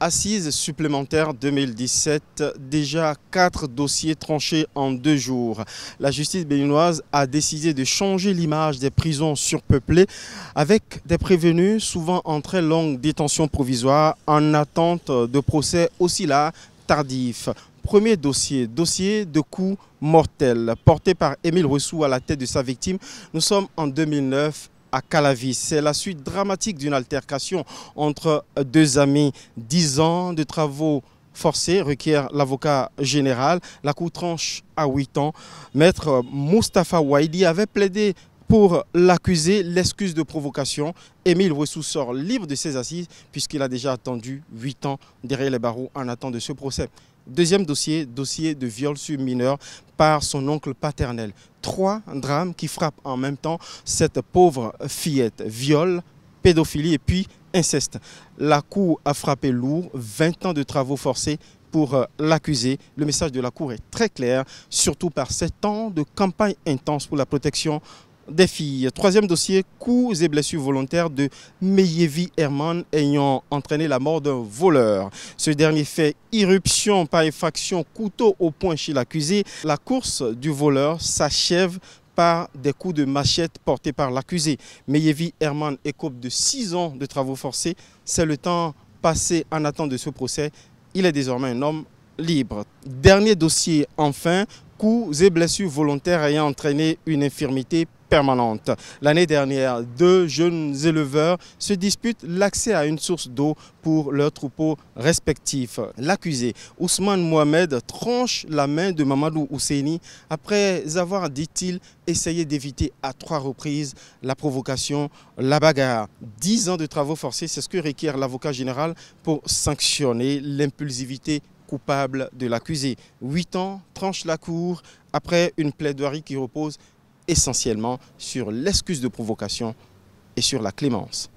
Assises supplémentaires 2017, déjà quatre dossiers tranchés en deux jours. La justice béninoise a décidé de changer l'image des prisons surpeuplées avec des prévenus souvent en très longue détention provisoire en attente de procès aussi là tardif. Premier dossier, dossier de coup mortels porté par Émile Rousseau à la tête de sa victime. Nous sommes en 2009 à C'est la suite dramatique d'une altercation entre deux amis. Dix ans de travaux forcés requiert l'avocat général. La cour tranche à 8 ans. Maître Mustapha Waidi avait plaidé pour l'accuser, l'excuse de provocation. Émile Wessou sort libre de ses assises puisqu'il a déjà attendu 8 ans derrière les barreaux en attente de ce procès. Deuxième dossier, dossier de viol sur mineur par son oncle paternel. Trois drames qui frappent en même temps cette pauvre fillette. Viol, pédophilie et puis inceste. La Cour a frappé lourd, 20 ans de travaux forcés pour euh, l'accuser. Le message de la Cour est très clair, surtout par sept ans de campagne intense pour la protection des filles. Troisième dossier, coups et blessures volontaires de Meyevi Herman ayant entraîné la mort d'un voleur. Ce dernier fait irruption par effraction, couteau au poing chez l'accusé. La course du voleur s'achève par des coups de machette portés par l'accusé. Meyevi Herman écope de six ans de travaux forcés. C'est le temps passé en attente de ce procès. Il est désormais un homme libre. Dernier dossier enfin, coups et blessures volontaires ayant entraîné une infirmité L'année dernière, deux jeunes éleveurs se disputent l'accès à une source d'eau pour leurs troupeaux respectifs. L'accusé, Ousmane Mohamed, tranche la main de Mamadou Ousseini après avoir, dit-il, essayé d'éviter à trois reprises la provocation, la bagarre. Dix ans de travaux forcés, c'est ce que requiert l'avocat général pour sanctionner l'impulsivité coupable de l'accusé. Huit ans tranche la cour après une plaidoirie qui repose essentiellement sur l'excuse de provocation et sur la clémence.